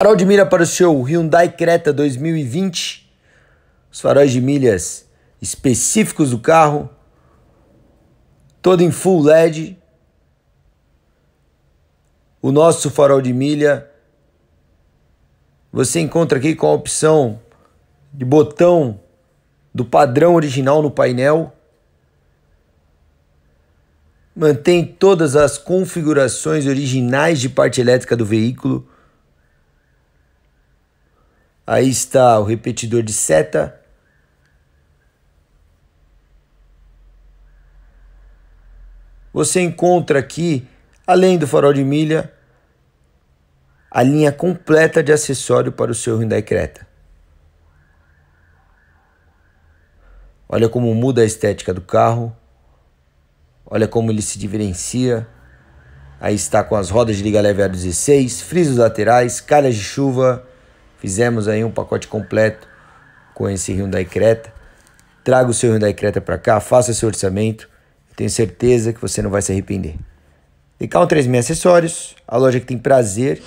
Farol de milha para o seu Hyundai Creta 2020. Os faróis de milhas específicos do carro. Todo em full LED. O nosso farol de milha você encontra aqui com a opção de botão do padrão original no painel. Mantém todas as configurações originais de parte elétrica do veículo Aí está o repetidor de seta. Você encontra aqui, além do farol de milha, a linha completa de acessório para o seu Hyundai Creta. Olha como muda a estética do carro. Olha como ele se diferencia. Aí está com as rodas de liga leve a 16, frisos laterais, calhas de chuva, Fizemos aí um pacote completo com esse Hyundai Creta. Traga o seu Hyundai Creta para cá, faça seu orçamento. Tenho certeza que você não vai se arrepender. Decal 36 Acessórios, a loja que tem prazer